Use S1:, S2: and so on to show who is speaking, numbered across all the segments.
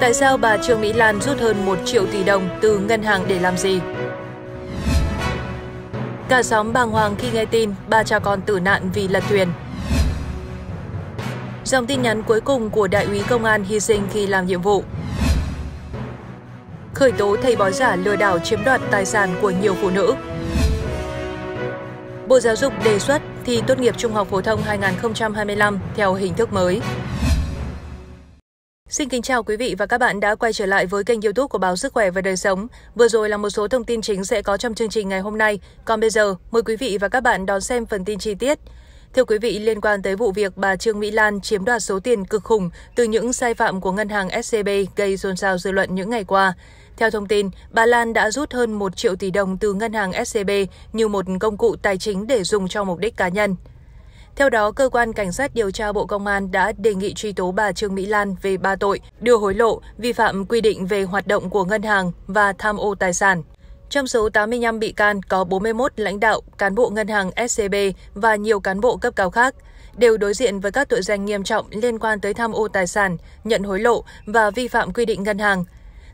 S1: Tại sao bà Trương Mỹ Lan rút hơn 1 triệu tỷ đồng từ ngân hàng để làm gì? Cả xóm bàng hoàng khi nghe tin ba cha con tử nạn vì lật thuyền. Dòng tin nhắn cuối cùng của đại úy công an hy sinh khi làm nhiệm vụ. Khởi tố thầy bói giả lừa đảo chiếm đoạt tài sản của nhiều phụ nữ. Bộ Giáo dục đề xuất thi tốt nghiệp trung học phổ thông 2025 theo hình thức mới. Xin kính chào quý vị và các bạn đã quay trở lại với kênh youtube của Báo Sức Khỏe và Đời Sống. Vừa rồi là một số thông tin chính sẽ có trong chương trình ngày hôm nay. Còn bây giờ, mời quý vị và các bạn đón xem phần tin chi tiết. Thưa quý vị, liên quan tới vụ việc bà Trương Mỹ Lan chiếm đoạt số tiền cực khủng từ những sai phạm của ngân hàng SCB gây xôn xao dư luận những ngày qua. Theo thông tin, bà Lan đã rút hơn 1 triệu tỷ đồng từ ngân hàng SCB như một công cụ tài chính để dùng cho mục đích cá nhân. Theo đó, cơ quan cảnh sát điều tra Bộ Công an đã đề nghị truy tố bà Trương Mỹ Lan về ba tội đưa hối lộ, vi phạm quy định về hoạt động của ngân hàng và tham ô tài sản. Trong số 85 bị can có 41 lãnh đạo, cán bộ ngân hàng SCB và nhiều cán bộ cấp cao khác đều đối diện với các tội danh nghiêm trọng liên quan tới tham ô tài sản, nhận hối lộ và vi phạm quy định ngân hàng.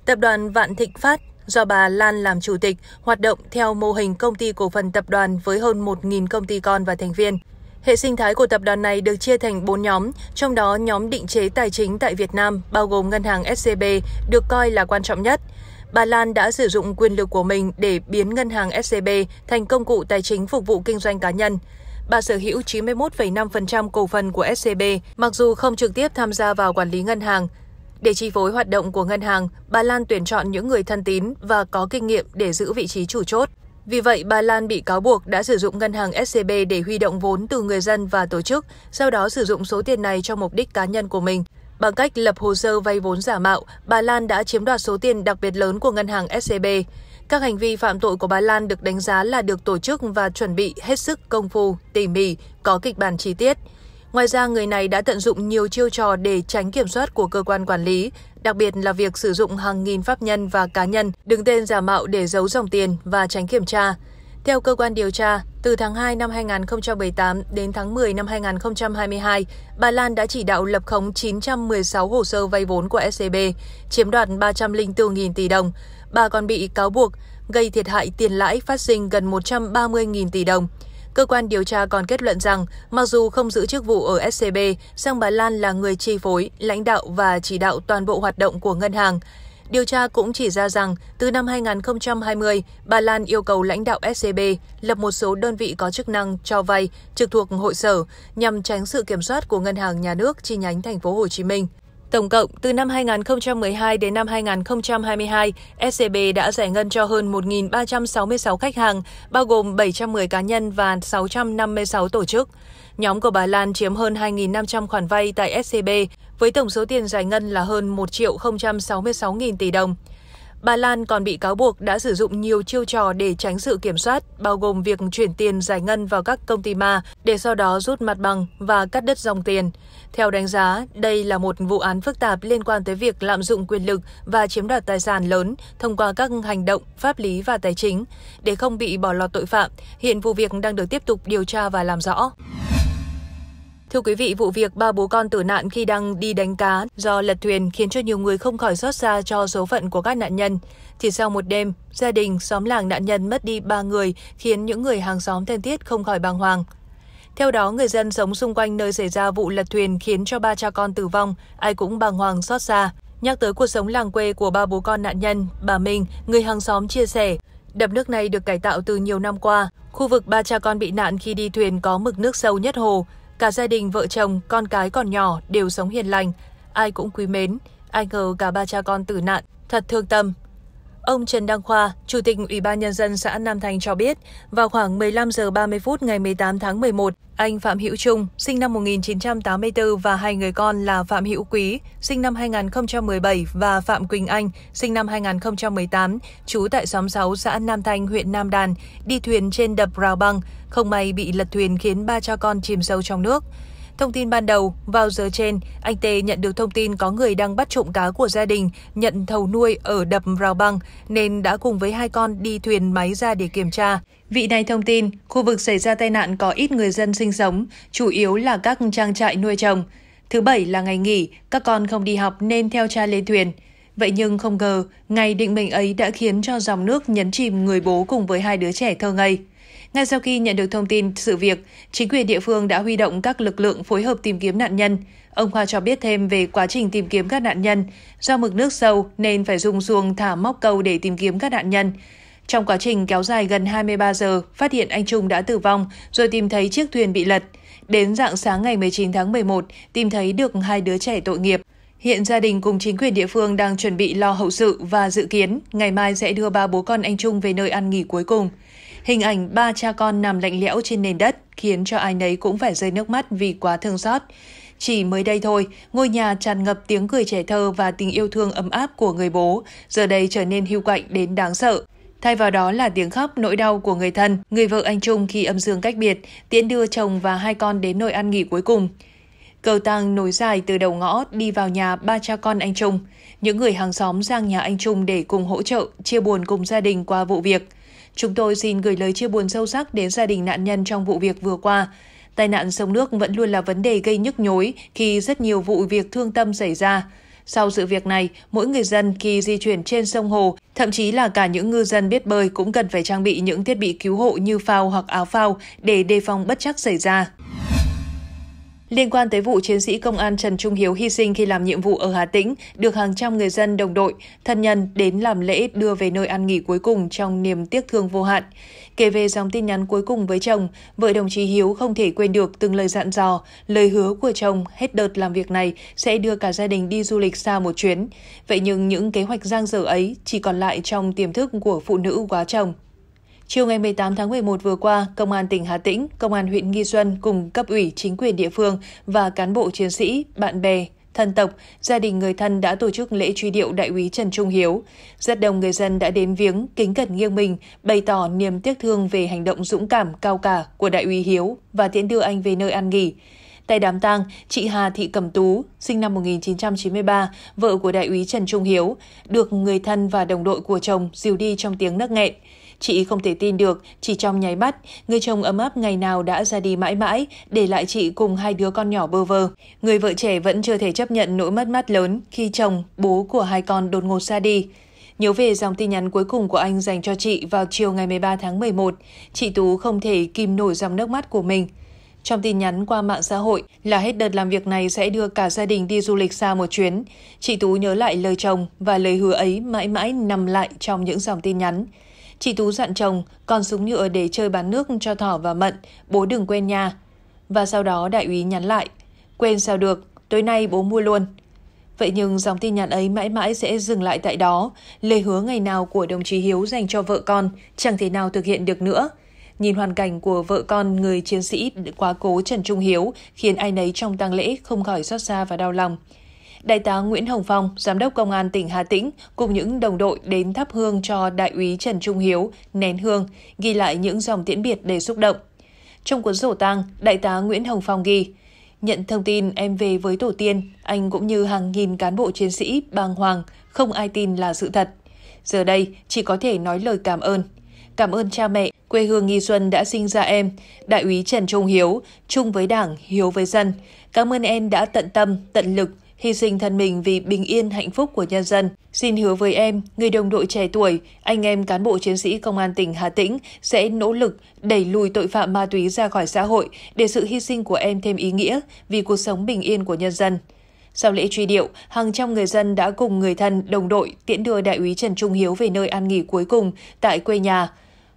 S1: Tập đoàn Vạn Thịnh Phát do bà Lan làm chủ tịch, hoạt động theo mô hình công ty cổ phần tập đoàn với hơn 1.000 công ty con và thành viên. Hệ sinh thái của tập đoàn này được chia thành 4 nhóm, trong đó nhóm định chế tài chính tại Việt Nam bao gồm ngân hàng SCB được coi là quan trọng nhất. Bà Lan đã sử dụng quyền lực của mình để biến ngân hàng SCB thành công cụ tài chính phục vụ kinh doanh cá nhân. Bà sở hữu 91,5% cổ phần của SCB, mặc dù không trực tiếp tham gia vào quản lý ngân hàng. Để chi phối hoạt động của ngân hàng, bà Lan tuyển chọn những người thân tín và có kinh nghiệm để giữ vị trí chủ chốt. Vì vậy, bà Lan bị cáo buộc đã sử dụng ngân hàng SCB để huy động vốn từ người dân và tổ chức, sau đó sử dụng số tiền này cho mục đích cá nhân của mình. Bằng cách lập hồ sơ vay vốn giả mạo, bà Lan đã chiếm đoạt số tiền đặc biệt lớn của ngân hàng SCB. Các hành vi phạm tội của bà Lan được đánh giá là được tổ chức và chuẩn bị hết sức công phu, tỉ mỉ, có kịch bản chi tiết – Ngoài ra, người này đã tận dụng nhiều chiêu trò để tránh kiểm soát của cơ quan quản lý, đặc biệt là việc sử dụng hàng nghìn pháp nhân và cá nhân đứng tên giả mạo để giấu dòng tiền và tránh kiểm tra. Theo cơ quan điều tra, từ tháng 2 năm 2018 đến tháng 10 năm 2022, bà Lan đã chỉ đạo lập khống 916 hồ sơ vay vốn của SCB, chiếm đoạt 304.000 tỷ đồng. Bà còn bị cáo buộc gây thiệt hại tiền lãi phát sinh gần 130.000 tỷ đồng. Cơ quan điều tra còn kết luận rằng, mặc dù không giữ chức vụ ở SCB, song bà Lan là người chi phối, lãnh đạo và chỉ đạo toàn bộ hoạt động của ngân hàng. Điều tra cũng chỉ ra rằng, từ năm 2020, bà Lan yêu cầu lãnh đạo SCB lập một số đơn vị có chức năng cho vay trực thuộc hội sở nhằm tránh sự kiểm soát của Ngân hàng Nhà nước chi nhánh Thành phố Hồ Chí Minh. Tổng cộng, từ năm 2012 đến năm 2022, SCB e đã giải ngân cho hơn 1.366 khách hàng, bao gồm 710 cá nhân và 656 tổ chức. Nhóm của bà Lan chiếm hơn 2.500 khoản vay tại SCB, e với tổng số tiền giải ngân là hơn 1 066.000 tỷ đồng. Bà Lan còn bị cáo buộc đã sử dụng nhiều chiêu trò để tránh sự kiểm soát, bao gồm việc chuyển tiền giải ngân vào các công ty ma để sau đó rút mặt bằng và cắt đứt dòng tiền. Theo đánh giá, đây là một vụ án phức tạp liên quan tới việc lạm dụng quyền lực và chiếm đoạt tài sản lớn thông qua các hành động pháp lý và tài chính. Để không bị bỏ lọt tội phạm, hiện vụ việc đang được tiếp tục điều tra và làm rõ. Thưa quý vị, vụ việc ba bố con tử nạn khi đang đi đánh cá do lật thuyền khiến cho nhiều người không khỏi xót xa cho số phận của các nạn nhân. Chỉ sau một đêm, gia đình, xóm làng nạn nhân mất đi ba người khiến những người hàng xóm thân thiết không khỏi bàng hoàng. Theo đó, người dân sống xung quanh nơi xảy ra vụ lật thuyền khiến cho ba cha con tử vong, ai cũng bàng hoàng xót xa. Nhắc tới cuộc sống làng quê của ba bố con nạn nhân, bà Minh, người hàng xóm chia sẻ, đập nước này được cải tạo từ nhiều năm qua. Khu vực ba cha con bị nạn khi đi thuyền có mực nước sâu nhất hồ. Cả gia đình, vợ chồng, con cái còn nhỏ đều sống hiền lành. Ai cũng quý mến. Ai ngờ cả ba cha con tử nạn. Thật thương tâm. Ông Trần Đăng Khoa, Chủ tịch Ủy ban Nhân dân xã Nam Thành cho biết, vào khoảng 15 giờ 30 phút ngày 18 tháng 11, anh Phạm Hữu Trung, sinh năm 1984 và hai người con là Phạm Hữu Quý, sinh năm 2017 và Phạm Quỳnh Anh, sinh năm 2018, trú tại xóm 6 xã Nam Thành, huyện Nam Đàn, đi thuyền trên đập Rào Băng, không may bị lật thuyền khiến ba cha con chìm sâu trong nước. Thông tin ban đầu, vào giờ trên, anh Tê nhận được thông tin có người đang bắt trộm cá của gia đình, nhận thầu nuôi ở đập Rào Băng, nên đã cùng với hai con đi thuyền máy ra để kiểm tra. Vị này thông tin, khu vực xảy ra tai nạn có ít người dân sinh sống, chủ yếu là các trang trại nuôi trồng. Thứ bảy là ngày nghỉ, các con không đi học nên theo cha lên thuyền. Vậy nhưng không ngờ, ngày định mệnh ấy đã khiến cho dòng nước nhấn chìm người bố cùng với hai đứa trẻ thơ ngây. Ngay sau khi nhận được thông tin sự việc, chính quyền địa phương đã huy động các lực lượng phối hợp tìm kiếm nạn nhân. Ông Khoa cho biết thêm về quá trình tìm kiếm các nạn nhân. Do mực nước sâu nên phải dùng xuồng thả móc câu để tìm kiếm các nạn nhân. Trong quá trình kéo dài gần 23 giờ, phát hiện anh Trung đã tử vong rồi tìm thấy chiếc thuyền bị lật. Đến dạng sáng ngày 19 tháng 11, tìm thấy được hai đứa trẻ tội nghiệp. Hiện gia đình cùng chính quyền địa phương đang chuẩn bị lo hậu sự và dự kiến ngày mai sẽ đưa ba bố con anh Trung về nơi ăn nghỉ cuối cùng. Hình ảnh ba cha con nằm lạnh lẽo trên nền đất khiến cho ai nấy cũng phải rơi nước mắt vì quá thương xót. Chỉ mới đây thôi, ngôi nhà tràn ngập tiếng cười trẻ thơ và tình yêu thương ấm áp của người bố, giờ đây trở nên hưu quạnh đến đáng sợ. Thay vào đó là tiếng khóc nỗi đau của người thân, người vợ anh Trung khi âm dương cách biệt, tiễn đưa chồng và hai con đến nơi ăn nghỉ cuối cùng. Cầu tang nối dài từ đầu ngõ đi vào nhà ba cha con anh Trung. Những người hàng xóm sang nhà anh Trung để cùng hỗ trợ, chia buồn cùng gia đình qua vụ việc. Chúng tôi xin gửi lời chia buồn sâu sắc đến gia đình nạn nhân trong vụ việc vừa qua. Tai nạn sông nước vẫn luôn là vấn đề gây nhức nhối khi rất nhiều vụ việc thương tâm xảy ra. Sau sự việc này, mỗi người dân khi di chuyển trên sông hồ, thậm chí là cả những ngư dân biết bơi cũng cần phải trang bị những thiết bị cứu hộ như phao hoặc áo phao để đề phòng bất chắc xảy ra. Liên quan tới vụ chiến sĩ công an Trần Trung Hiếu hy sinh khi làm nhiệm vụ ở Hà Tĩnh, được hàng trăm người dân đồng đội, thân nhân đến làm lễ đưa về nơi ăn nghỉ cuối cùng trong niềm tiếc thương vô hạn. Kể về dòng tin nhắn cuối cùng với chồng, vợ đồng chí Hiếu không thể quên được từng lời dặn dò, lời hứa của chồng hết đợt làm việc này sẽ đưa cả gia đình đi du lịch xa một chuyến. Vậy nhưng những kế hoạch giang dở ấy chỉ còn lại trong tiềm thức của phụ nữ quá chồng. Chiều ngày 18 tháng 11 vừa qua, Công an tỉnh Hà Tĩnh, Công an huyện Nghi Xuân cùng cấp ủy chính quyền địa phương và cán bộ chiến sĩ, bạn bè, thân tộc, gia đình người thân đã tổ chức lễ truy điệu đại úy Trần Trung Hiếu. Rất đông người dân đã đến viếng, kính cẩn nghiêng mình, bày tỏ niềm tiếc thương về hành động dũng cảm cao cả của đại úy Hiếu và tiễn đưa anh về nơi an nghỉ. Tại đám tang, chị Hà Thị Cẩm Tú, sinh năm 1993, vợ của đại úy Trần Trung Hiếu, được người thân và đồng đội của chồng dìu đi trong tiếng nấc nghẹn. Chị không thể tin được, chỉ trong nháy mắt, người chồng ấm áp ngày nào đã ra đi mãi mãi, để lại chị cùng hai đứa con nhỏ bơ vơ. Người vợ trẻ vẫn chưa thể chấp nhận nỗi mất mát lớn khi chồng, bố của hai con đột ngột ra đi. Nhớ về dòng tin nhắn cuối cùng của anh dành cho chị vào chiều ngày 13 tháng 11, chị Tú không thể kìm nổi dòng nước mắt của mình. Trong tin nhắn qua mạng xã hội là hết đợt làm việc này sẽ đưa cả gia đình đi du lịch xa một chuyến. Chị Tú nhớ lại lời chồng và lời hứa ấy mãi mãi nằm lại trong những dòng tin nhắn. Chị Tú dặn chồng, còn súng nhựa để chơi bán nước cho thỏ và mận, bố đừng quên nha. Và sau đó đại úy nhắn lại, quên sao được, tối nay bố mua luôn. Vậy nhưng dòng tin nhắn ấy mãi mãi sẽ dừng lại tại đó. Lời hứa ngày nào của đồng chí Hiếu dành cho vợ con chẳng thể nào thực hiện được nữa. Nhìn hoàn cảnh của vợ con người chiến sĩ quá cố Trần Trung Hiếu khiến ai nấy trong tang lễ không khỏi xót xa và đau lòng. Đại tá Nguyễn Hồng Phong, Giám đốc Công an tỉnh Hà Tĩnh cùng những đồng đội đến thắp hương cho Đại úy Trần Trung Hiếu, nén hương, ghi lại những dòng tiễn biệt đầy xúc động. Trong cuốn sổ tang, Đại tá Nguyễn Hồng Phong ghi, Nhận thông tin em về với tổ tiên, anh cũng như hàng nghìn cán bộ chiến sĩ bàng hoàng, không ai tin là sự thật. Giờ đây, chỉ có thể nói lời cảm ơn. Cảm ơn cha mẹ, quê hương Nghi Xuân đã sinh ra em, đại úy Trần Trung Hiếu, chung với đảng, hiếu với dân. Cảm ơn em đã tận tâm, tận lực, hy sinh thân mình vì bình yên hạnh phúc của nhân dân. Xin hứa với em, người đồng đội trẻ tuổi, anh em cán bộ chiến sĩ công an tỉnh Hà Tĩnh sẽ nỗ lực đẩy lùi tội phạm ma túy ra khỏi xã hội để sự hy sinh của em thêm ý nghĩa vì cuộc sống bình yên của nhân dân. Sau lễ truy điệu, hàng trăm người dân đã cùng người thân, đồng đội tiễn đưa đại úy Trần Trung Hiếu về nơi an nghỉ cuối cùng tại quê nhà.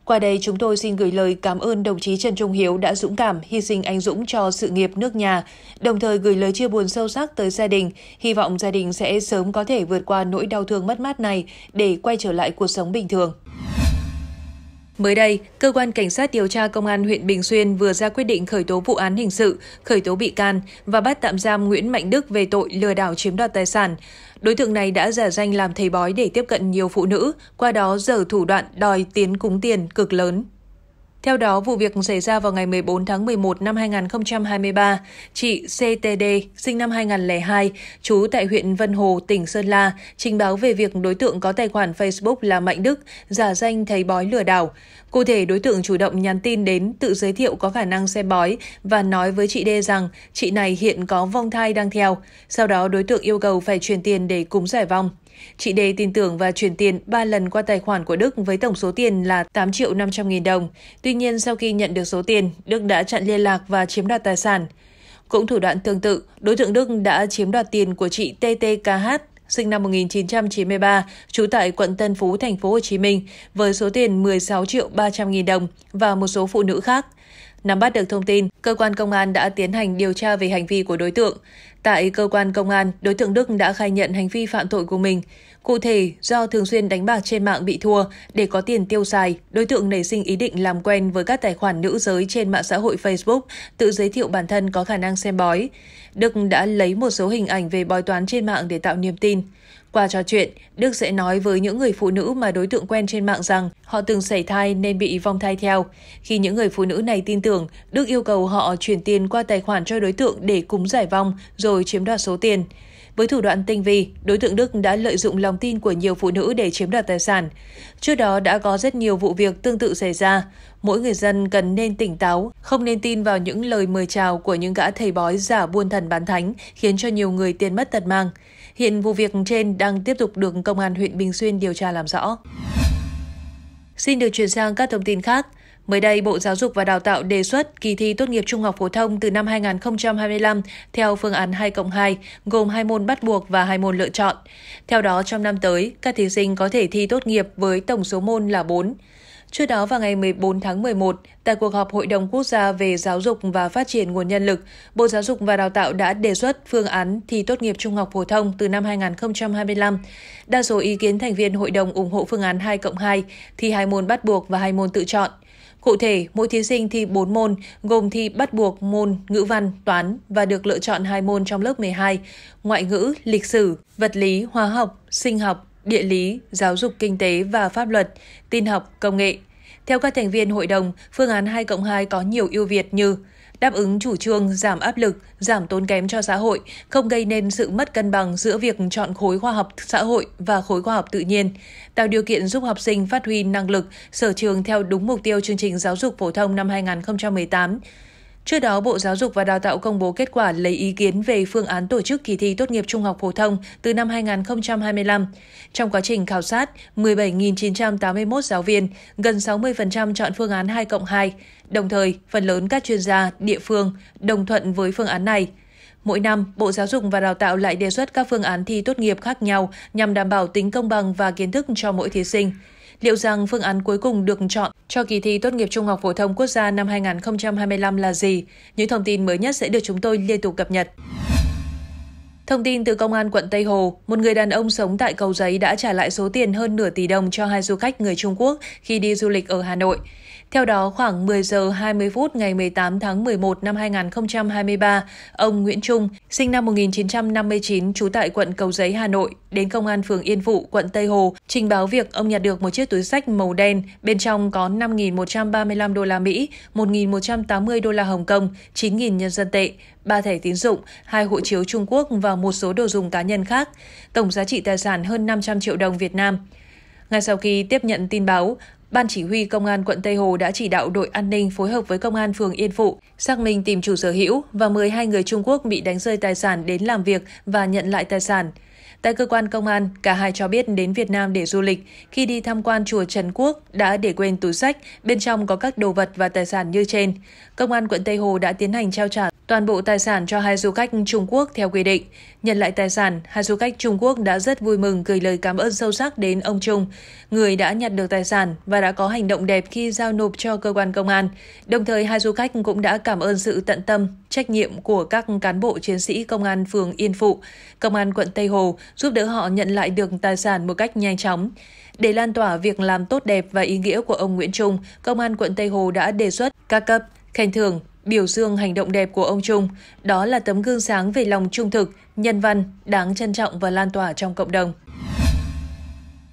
S1: Qua đây chúng tôi xin gửi lời cảm ơn đồng chí Trần Trung Hiếu đã dũng cảm, hy sinh anh dũng cho sự nghiệp nước nhà, đồng thời gửi lời chia buồn sâu sắc tới gia đình, hy vọng gia đình sẽ sớm có thể vượt qua nỗi đau thương mất mát này để quay trở lại cuộc sống bình thường. Mới đây, cơ quan cảnh sát điều tra công an huyện Bình Xuyên vừa ra quyết định khởi tố vụ án hình sự, khởi tố bị can và bắt tạm giam Nguyễn Mạnh Đức về tội lừa đảo chiếm đoạt tài sản. Đối tượng này đã giả danh làm thầy bói để tiếp cận nhiều phụ nữ, qua đó dở thủ đoạn đòi tiến cúng tiền cực lớn. Theo đó, vụ việc xảy ra vào ngày 14 tháng 11 năm 2023, chị CTD, sinh năm 2002, trú tại huyện Vân Hồ, tỉnh Sơn La, trình báo về việc đối tượng có tài khoản Facebook là Mạnh Đức, giả danh thầy bói lừa đảo. Cụ thể, đối tượng chủ động nhắn tin đến tự giới thiệu có khả năng xe bói và nói với chị Đê rằng chị này hiện có vong thai đang theo. Sau đó, đối tượng yêu cầu phải chuyển tiền để cúng giải vong. Chị Đê tin tưởng và chuyển tiền 3 lần qua tài khoản của Đức với tổng số tiền là 8 triệu 500 nghìn đồng. Tuy nhiên, sau khi nhận được số tiền, Đức đã chặn liên lạc và chiếm đoạt tài sản. Cũng thủ đoạn tương tự, đối tượng Đức đã chiếm đoạt tiền của chị TTKH sinh năm 1993, trú tại quận Tân Phú, thành phố Hồ Chí Minh, với số tiền 16 triệu 300 nghìn đồng và một số phụ nữ khác. Nắm bắt được thông tin, cơ quan công an đã tiến hành điều tra về hành vi của đối tượng. Tại cơ quan công an, đối tượng Đức đã khai nhận hành vi phạm tội của mình. Cụ thể, do thường xuyên đánh bạc trên mạng bị thua để có tiền tiêu xài, đối tượng nảy sinh ý định làm quen với các tài khoản nữ giới trên mạng xã hội Facebook, tự giới thiệu bản thân có khả năng xem bói. Đức đã lấy một số hình ảnh về bói toán trên mạng để tạo niềm tin. Qua trò chuyện, Đức sẽ nói với những người phụ nữ mà đối tượng quen trên mạng rằng họ từng xảy thai nên bị vong thai theo. Khi những người phụ nữ này tin tưởng, Đức yêu cầu họ chuyển tiền qua tài khoản cho đối tượng để cúng giải vong rồi chiếm đoạt số tiền. Với thủ đoạn tinh vi, đối tượng Đức đã lợi dụng lòng tin của nhiều phụ nữ để chiếm đoạt tài sản. Trước đó đã có rất nhiều vụ việc tương tự xảy ra. Mỗi người dân cần nên tỉnh táo, không nên tin vào những lời mời chào của những gã thầy bói giả buôn thần bán thánh, khiến cho nhiều người tiền mất tật mang. Hiện vụ việc trên đang tiếp tục được Công an huyện Bình Xuyên điều tra làm rõ. Xin được chuyển sang các thông tin khác. Mới đây, Bộ Giáo dục và Đào tạo đề xuất kỳ thi tốt nghiệp trung học phổ thông từ năm 2025 theo phương án 2 cộng 2, gồm hai môn bắt buộc và hai môn lựa chọn. Theo đó, trong năm tới, các thí sinh có thể thi tốt nghiệp với tổng số môn là 4. Trước đó vào ngày 14 tháng 11, tại cuộc họp Hội đồng Quốc gia về Giáo dục và Phát triển Nguồn Nhân lực, Bộ Giáo dục và Đào tạo đã đề xuất phương án thi tốt nghiệp trung học phổ thông từ năm 2025. Đa số ý kiến thành viên hội đồng ủng hộ phương án 2 cộng 2, thi hai môn bắt buộc và hai môn tự chọn. Cụ thể, mỗi thí sinh thi 4 môn, gồm thi bắt buộc môn ngữ văn, toán và được lựa chọn hai môn trong lớp 12, ngoại ngữ, lịch sử, vật lý, hóa học, sinh học, địa lý, giáo dục kinh tế và pháp luật, tin học, công nghệ. Theo các thành viên hội đồng, phương án 2 cộng 2 có nhiều ưu việt như đáp ứng chủ trương giảm áp lực, giảm tốn kém cho xã hội, không gây nên sự mất cân bằng giữa việc chọn khối khoa học xã hội và khối khoa học tự nhiên, tạo điều kiện giúp học sinh phát huy năng lực, sở trường theo đúng mục tiêu chương trình giáo dục phổ thông năm 2018, Trước đó, Bộ Giáo dục và Đào tạo công bố kết quả lấy ý kiến về phương án tổ chức kỳ thi tốt nghiệp trung học phổ thông từ năm 2025. Trong quá trình khảo sát, 17.981 giáo viên, gần 60% chọn phương án 2 cộng 2. Đồng thời, phần lớn các chuyên gia, địa phương đồng thuận với phương án này. Mỗi năm, Bộ Giáo dục và Đào tạo lại đề xuất các phương án thi tốt nghiệp khác nhau nhằm đảm bảo tính công bằng và kiến thức cho mỗi thí sinh liệu rằng phương án cuối cùng được chọn cho kỳ thi tốt nghiệp trung học phổ thông quốc gia năm 2025 là gì? Những thông tin mới nhất sẽ được chúng tôi liên tục cập nhật. Thông tin từ Công an quận Tây Hồ, một người đàn ông sống tại Cầu Giấy đã trả lại số tiền hơn nửa tỷ đồng cho hai du khách người Trung Quốc khi đi du lịch ở Hà Nội. Theo đó, khoảng 10 giờ 20 phút ngày 18 tháng 11 năm 2023, ông Nguyễn Trung, sinh năm 1959, trú tại quận Cầu Giấy, Hà Nội, đến công an phường Yên Phụ, quận Tây Hồ, trình báo việc ông nhặt được một chiếc túi sách màu đen, bên trong có 5.135 đô la Mỹ, 1.180 đô la Hồng Kông, 9.000 nhân dân tệ, ba thẻ tín dụng, hai hộ chiếu Trung Quốc và một số đồ dùng cá nhân khác, tổng giá trị tài sản hơn 500 triệu đồng Việt Nam. Ngay sau khi tiếp nhận tin báo, Ban chỉ huy Công an quận Tây Hồ đã chỉ đạo đội an ninh phối hợp với Công an phường Yên Phụ, xác minh tìm chủ sở hữu và 12 người Trung Quốc bị đánh rơi tài sản đến làm việc và nhận lại tài sản. Tại cơ quan công an, cả hai cho biết đến Việt Nam để du lịch. Khi đi tham quan chùa Trần Quốc đã để quên túi sách, bên trong có các đồ vật và tài sản như trên. Công an quận Tây Hồ đã tiến hành trao trả toàn bộ tài sản cho hai du khách Trung Quốc theo quy định. Nhận lại tài sản, hai du khách Trung Quốc đã rất vui mừng gửi lời cảm ơn sâu sắc đến ông Trung, người đã nhặt được tài sản và đã có hành động đẹp khi giao nộp cho cơ quan công an. Đồng thời, hai du khách cũng đã cảm ơn sự tận tâm, trách nhiệm của các cán bộ chiến sĩ công an phường Yên Phụ, công an quận Tây Hồ giúp đỡ họ nhận lại được tài sản một cách nhanh chóng. Để lan tỏa việc làm tốt đẹp và ý nghĩa của ông Nguyễn Trung, Công an quận Tây Hồ đã đề xuất các cấp khen thưởng biểu dương hành động đẹp của ông Trung. Đó là tấm gương sáng về lòng trung thực, nhân văn, đáng trân trọng và lan tỏa trong cộng đồng.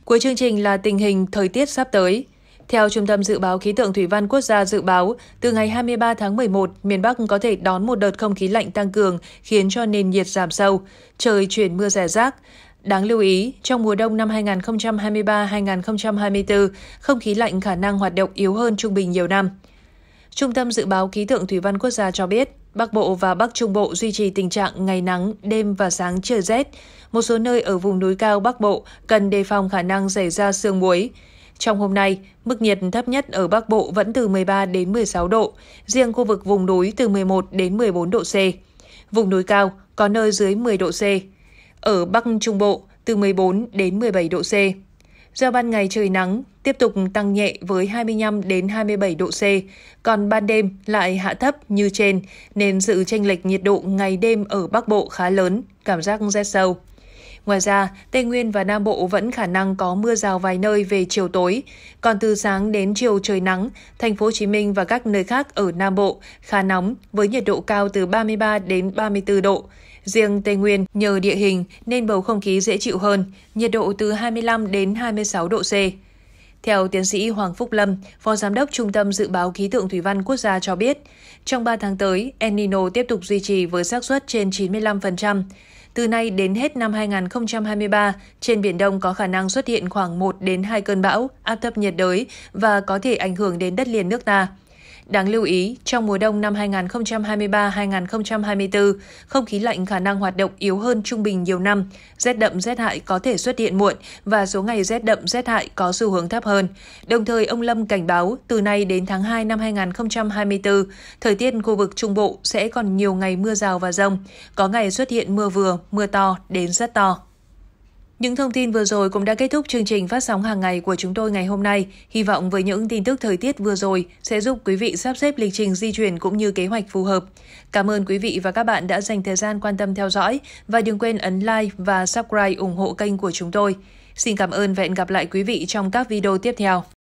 S1: Cuối chương trình là tình hình thời tiết sắp tới. Theo Trung tâm Dự báo Khí tượng Thủy văn Quốc gia dự báo, từ ngày 23 tháng 11, miền Bắc có thể đón một đợt không khí lạnh tăng cường, khiến cho nền nhiệt giảm sâu, trời chuyển mưa rải rác. Đáng lưu ý, trong mùa đông năm 2023-2024, không khí lạnh khả năng hoạt động yếu hơn trung bình nhiều năm. Trung tâm Dự báo Khí tượng Thủy văn Quốc gia cho biết, Bắc Bộ và Bắc Trung Bộ duy trì tình trạng ngày nắng, đêm và sáng trời rét. Một số nơi ở vùng núi cao Bắc Bộ cần đề phòng khả năng xảy ra sương muối. Trong hôm nay, mức nhiệt thấp nhất ở Bắc Bộ vẫn từ 13 đến 16 độ, riêng khu vực vùng núi từ 11 đến 14 độ C. Vùng núi cao có nơi dưới 10 độ C. Ở Bắc Trung Bộ từ 14 đến 17 độ C. Giờ ban ngày trời nắng, tiếp tục tăng nhẹ với 25 đến 27 độ C, còn ban đêm lại hạ thấp như trên, nên sự chênh lệch nhiệt độ ngày đêm ở Bắc Bộ khá lớn, cảm giác rét sâu. Ngoài ra, Tây Nguyên và Nam Bộ vẫn khả năng có mưa rào vài nơi về chiều tối, còn từ sáng đến chiều trời nắng, thành phố Hồ Chí Minh và các nơi khác ở Nam Bộ khá nóng với nhiệt độ cao từ 33 đến 34 độ. Riêng Tây Nguyên nhờ địa hình nên bầu không khí dễ chịu hơn, nhiệt độ từ 25 đến 26 độ C. Theo tiến sĩ Hoàng Phúc Lâm, Phó Giám đốc Trung tâm Dự báo Khí tượng Thủy văn Quốc gia cho biết, trong 3 tháng tới, El Nino tiếp tục duy trì với xác suất trên 95%. Từ nay đến hết năm 2023, trên Biển Đông có khả năng xuất hiện khoảng 1 đến 2 cơn bão, áp thấp nhiệt đới và có thể ảnh hưởng đến đất liền nước ta. Đáng lưu ý, trong mùa đông năm 2023-2024, không khí lạnh khả năng hoạt động yếu hơn trung bình nhiều năm, rét đậm rét hại có thể xuất hiện muộn và số ngày rét đậm rét hại có xu hướng thấp hơn. Đồng thời, ông Lâm cảnh báo từ nay đến tháng 2 năm 2024, thời tiết khu vực Trung Bộ sẽ còn nhiều ngày mưa rào và rông, có ngày xuất hiện mưa vừa, mưa to đến rất to. Những thông tin vừa rồi cũng đã kết thúc chương trình phát sóng hàng ngày của chúng tôi ngày hôm nay. Hy vọng với những tin tức thời tiết vừa rồi sẽ giúp quý vị sắp xếp lịch trình di chuyển cũng như kế hoạch phù hợp. Cảm ơn quý vị và các bạn đã dành thời gian quan tâm theo dõi và đừng quên ấn like và subscribe ủng hộ kênh của chúng tôi. Xin cảm ơn và hẹn gặp lại quý vị trong các video tiếp theo.